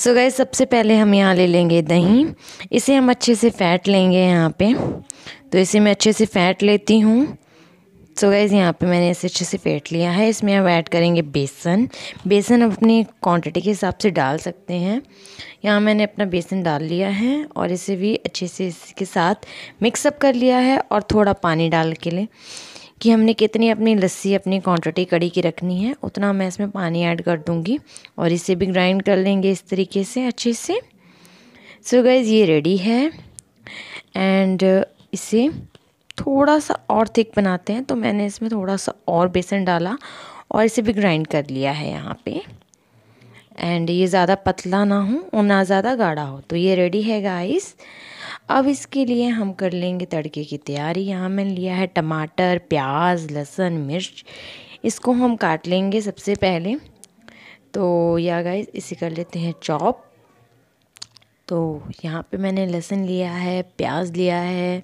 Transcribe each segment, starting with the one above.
सो गए सबसे पहले हम यहाँ ले लेंगे दही इसे हम अच्छे से फैट लेंगे यहाँ पे तो इसे मैं अच्छे से फैट लेती हूँ सो so यहाँ पे मैंने इसे अच्छे से फैट लिया है इसमें हम ऐड करेंगे बेसन बेसन आप अपनी क्वांटिटी के हिसाब से डाल सकते हैं यहाँ मैंने अपना बेसन डाल लिया है और इसे भी अच्छे से इसके साथ मिक्सअप कर लिया है और थोड़ा पानी डाल के लिए कि हमने कितनी अपनी लस्सी अपनी क्वांटिटी कड़ी की रखनी है उतना मैं इसमें पानी ऐड कर दूँगी और इसे भी ग्राइंड कर लेंगे इस तरीके से अच्छे से सो so गैज़ ये रेडी है एंड इसे थोड़ा सा और थिक बनाते हैं तो मैंने इसमें थोड़ा सा और बेसन डाला और इसे भी ग्राइंड कर लिया है यहाँ पे एंड ये ज़्यादा पतला ना हो और ना ज़्यादा गाढ़ा हो तो ये रेडी है गाइस अब इसके लिए हम कर लेंगे तड़के की तैयारी यहाँ मैंने लिया है टमाटर प्याज लहसुन मिर्च इसको हम काट लेंगे सबसे पहले तो या गाइस इसे कर लेते हैं चॉप तो यहाँ पे मैंने लहसुन लिया है प्याज लिया है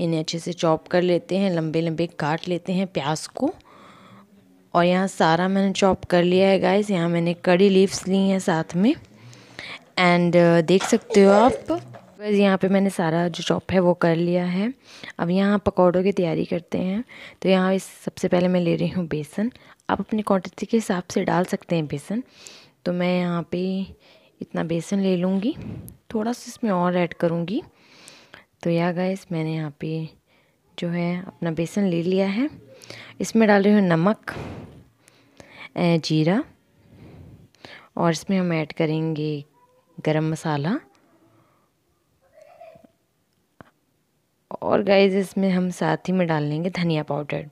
इन्हें अच्छे से चॉप कर लेते हैं लंबे लंबे काट लेते हैं प्याज को और यहाँ सारा मैंने चॉप कर लिया है गाइस यहाँ मैंने कड़ी लीव्स ली हैं साथ में एंड uh, देख सकते हो आप बस यहाँ पे मैंने सारा जो चॉप है वो कर लिया है अब यहाँ पकौड़ों की तैयारी करते हैं तो यहाँ इस सबसे पहले मैं ले रही हूँ बेसन आप अपनी क्वांटिटी के हिसाब से डाल सकते हैं बेसन तो मैं यहाँ पे इतना बेसन ले लूँगी थोड़ा सा इसमें और ऐड करूँगी तो या गैस मैंने यहाँ पे जो है अपना बेसन ले लिया है इसमें डाल रही हूँ नमक जीरा और इसमें हम ऐड करेंगे गरम मसाला और गाइज इसमें हम साथ ही में डाल लेंगे धनिया पाउडर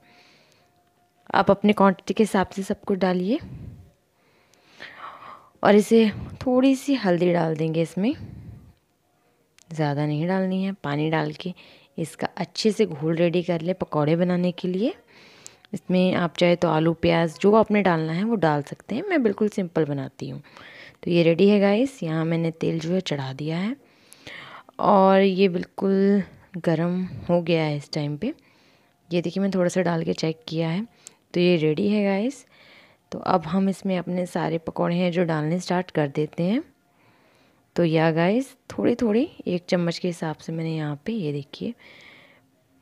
आप अपने क्वांटिटी के हिसाब से सब कुछ डालिए और इसे थोड़ी सी हल्दी डाल देंगे इसमें ज़्यादा नहीं डालनी है पानी डाल के इसका अच्छे से घोल रेडी कर ले पकौड़े बनाने के लिए इसमें आप चाहे तो आलू प्याज जो आपने डालना है वो डाल सकते हैं मैं बिल्कुल सिंपल बनाती हूँ तो ये रेडी है गाइस यहाँ मैंने तेल जो है चढ़ा दिया है और ये बिल्कुल गर्म हो गया है इस टाइम पे ये देखिए मैं थोड़ा सा डाल के चेक किया है तो ये रेडी है गाइस तो अब हम इसमें अपने सारे पकौड़े हैं जो डालने स्टार्ट कर देते हैं तो या गाइस थोड़ी थोड़ी एक चम्मच के हिसाब से मैंने यहाँ पे ये देखिए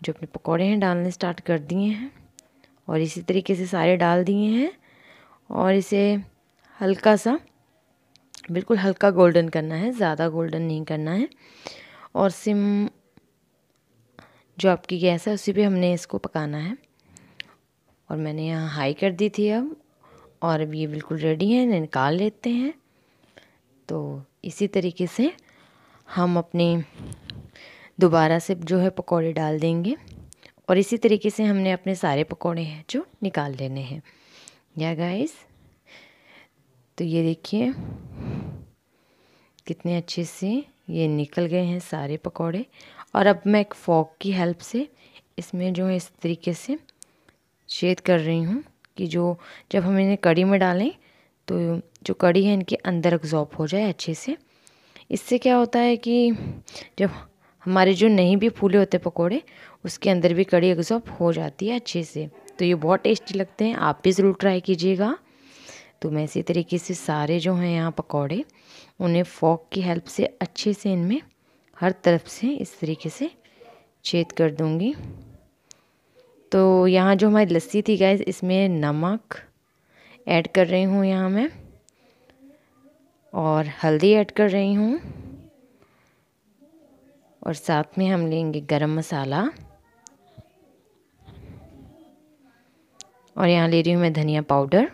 जो अपने पकौड़े हैं डालने स्टार्ट कर दिए हैं और इसी तरीके से सारे डाल दिए हैं और इसे हल्का सा बिल्कुल हल्का गोल्डन करना है ज़्यादा गोल्डन नहीं करना है और सिम जो आपकी गैस है उसी पे हमने इसको पकाना है और मैंने यहाँ हाई कर दी थी अब और अब ये बिल्कुल रेडी है निकाल लेते हैं तो इसी तरीके से हम अपने दोबारा से जो है पकौड़े डाल देंगे और इसी तरीके से हमने अपने सारे पकौड़े हैं जो निकाल लेने हैं या गाइस तो ये देखिए कितने अच्छे से ये निकल गए हैं सारे पकौड़े और अब मैं एक फॉक की हेल्प से इसमें जो है इस तरीके से छेद कर रही हूँ कि जो जब हम इन्हें कड़ी में डालें तो जो कड़ी है इनके अंदर एग्जॉर्ब हो जाए अच्छे से इससे क्या होता है कि जब हमारे जो नहीं भी फूले होते पकोड़े उसके अंदर भी कड़ी एग्जॉप हो जाती है अच्छे से तो ये बहुत टेस्टी लगते हैं आप भी ज़रूर ट्राई कीजिएगा तो मैं इसी तरीके से सारे जो हैं यहाँ पकौड़े उन्हें फॉक की हेल्प से अच्छे से इनमें हर तरफ से इस तरीके से छेद कर दूंगी तो यहाँ जो हमारी लस्सी थी गाइज इसमें नमक ऐड कर रही हूँ यहाँ मैं और हल्दी ऐड कर रही हूँ और साथ में हम लेंगे गरम मसाला और यहाँ ले रही हूँ मैं धनिया पाउडर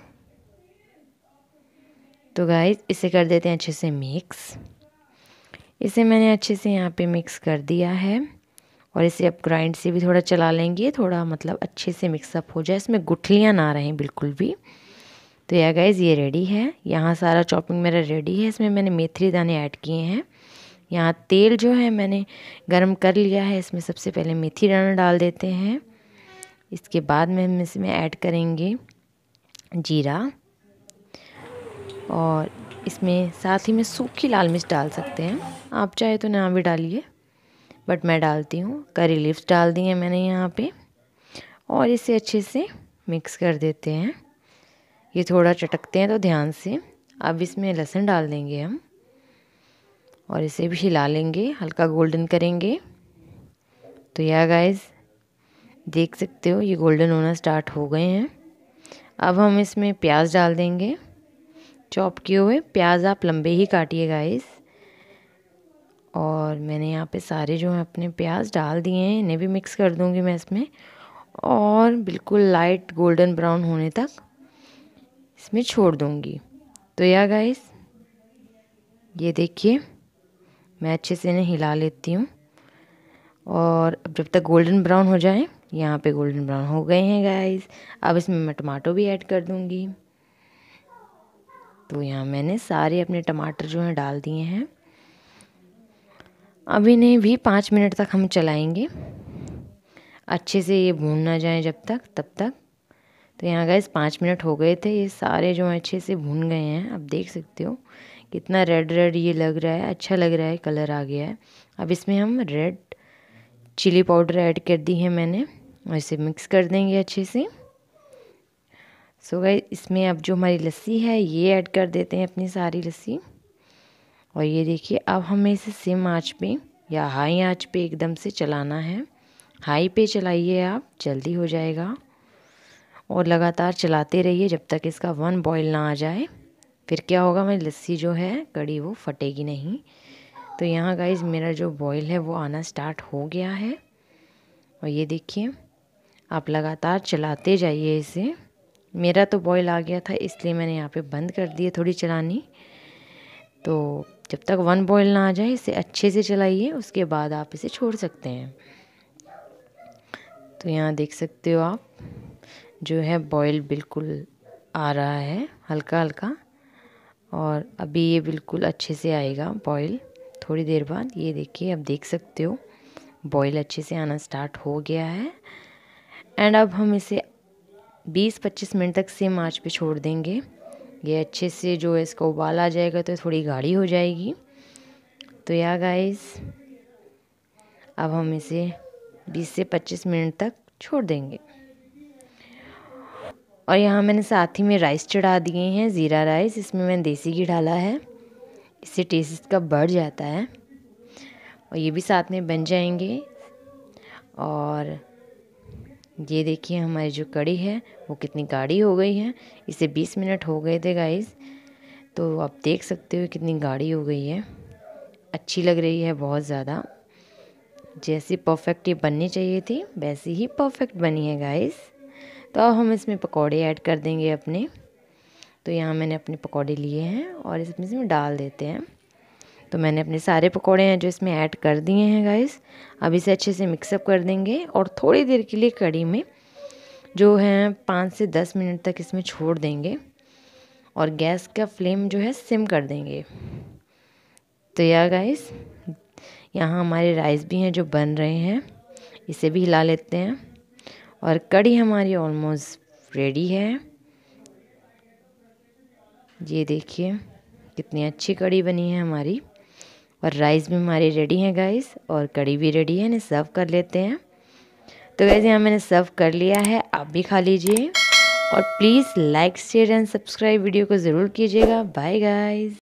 तो गाइज इसे कर देते हैं अच्छे से मिक्स इसे मैंने अच्छे से यहाँ पे मिक्स कर दिया है और इसे अब ग्राइंड से भी थोड़ा चला लेंगे थोड़ा मतलब अच्छे से मिक्सअप हो जाए इसमें गुठलियाँ ना रहें बिल्कुल भी तो या गाइज़ ये रेडी है यहाँ सारा चॉपिंग मेरा रेडी है इसमें मैंने मेथरी दाने ऐड किए हैं यहाँ तेल जो है मैंने गर्म कर लिया है इसमें सबसे पहले मेथी दाना डाल देते हैं इसके बाद में हम इसमें ऐड करेंगे जीरा और इसमें साथ ही में सूखी लाल मिर्च डाल सकते हैं आप चाहे तो ना भी डालिए बट मैं डालती हूँ करी लिप्स डाल दी हैं मैंने यहाँ पे और इसे अच्छे से मिक्स कर देते हैं ये थोड़ा चटकते हैं तो ध्यान से अब इसमें लहसुन डाल देंगे हम और इसे भी हिला लेंगे हल्का गोल्डन करेंगे तो यह गाइस देख सकते हो ये गोल्डन होना स्टार्ट हो गए हैं अब हम इसमें प्याज डाल देंगे चॉप किए हुए प्याज आप लंबे ही काटिएगा इस और मैंने यहाँ पे सारे जो हैं अपने प्याज डाल दिए हैं इन्हें भी मिक्स कर दूँगी मैं इसमें और बिल्कुल लाइट गोल्डन ब्राउन होने तक इसमें छोड़ दूँगी तो या गाइस ये देखिए मैं अच्छे से इन्हें हिला लेती हूँ और अब जब तक गोल्डन ब्राउन हो जाए यहाँ पे गोल्डन ब्राउन हो गए हैं गाइस अब इसमें मैं टमाटो भी ऐड कर दूँगी तो यहाँ मैंने सारे अपने टमाटर जो हैं डाल दिए हैं अब इन्हें भी पाँच मिनट तक हम चलाएंगे अच्छे से ये भून ना जाए जब तक तब तक तो यहाँ गए पाँच मिनट हो गए थे ये सारे जो हैं अच्छे से भून गए हैं आप देख सकते हो कितना रेड रेड ये लग रहा है अच्छा लग रहा है कलर आ गया है अब इसमें हम रेड चिली पाउडर ऐड कर दी है मैंने और इसे मिक्स कर देंगे अच्छे से सो गए इसमें अब जो हमारी लस्सी है ये ऐड कर देते हैं अपनी सारी लस्सी और ये देखिए अब हमें इसे सिम आँच पे या हाई आँच पे एकदम से चलाना है हाई पे चलाइए आप जल्दी हो जाएगा और लगातार चलाते रहिए जब तक इसका वन बॉयल ना आ जाए फिर क्या होगा मेरी लस्सी जो है कड़ी वो फटेगी नहीं तो यहाँ गाइज मेरा जो बॉयल है वो आना स्टार्ट हो गया है और ये देखिए आप लगातार चलाते जाइए इसे मेरा तो बॉयल आ गया था इसलिए मैंने यहाँ पे बंद कर दिया थोड़ी चलानी तो जब तक वन बॉयल ना आ जाए इसे अच्छे से चलाइए उसके बाद आप इसे छोड़ सकते हैं तो यहाँ देख सकते हो आप जो है बॉयल बिल्कुल आ रहा है हल्का हल्का और अभी ये बिल्कुल अच्छे से आएगा बॉयल थोड़ी देर बाद ये देखिए अब देख सकते हो बॉयल अच्छे से आना स्टार्ट हो गया है एंड अब हम इसे 20-25 मिनट तक सिम आँच पे छोड़ देंगे ये अच्छे से जो है इसका उबाल आ जाएगा तो थोड़ी गाढ़ी हो जाएगी तो या गाइस अब हम इसे 20 से 25 मिनट तक छोड़ देंगे और यहाँ मैंने साथ ही में राइस चढ़ा दिए हैं ज़ीरा राइस इसमें मैंने देसी घी डाला है इससे टेस्ट इसका बढ़ जाता है और ये भी साथ में बन जाएंगे और ये देखिए हमारी जो कड़ी है वो कितनी गाढ़ी हो गई है इसे 20 मिनट हो गए थे गाइस तो आप देख सकते हो कितनी गाढ़ी हो गई है अच्छी लग रही है बहुत ज़्यादा जैसी परफेक्ट ये बननी चाहिए थी वैसी ही परफेक्ट बनी है गाइस तो अब हम इसमें पकौड़े ऐड कर देंगे अपने तो यहाँ मैंने अपने पकौड़े लिए हैं और इसमें से डाल देते हैं तो मैंने अपने सारे पकौड़े हैं जो इसमें ऐड कर दिए हैं गाइस अब इसे अच्छे से मिक्सअप कर देंगे और थोड़ी देर के लिए कड़ी में जो है पाँच से दस मिनट तक इसमें छोड़ देंगे और गैस का फ्लेम जो है सिम कर देंगे तो या गाइस यहाँ हमारे राइस भी हैं जो बन रहे हैं इसे भी हिला लेते हैं और कड़ी हमारी ऑलमोस्ट रेडी है ये देखिए कितनी अच्छी कड़ी बनी है हमारी और राइस भी हमारी रेडी है गाइस और कड़ी भी रेडी है इन्हें सर्व कर लेते हैं तो गाइस यहाँ मैंने सर्व कर लिया है आप भी खा लीजिए और please like share and subscribe video को ज़रूर कीजिएगा बाय गाइस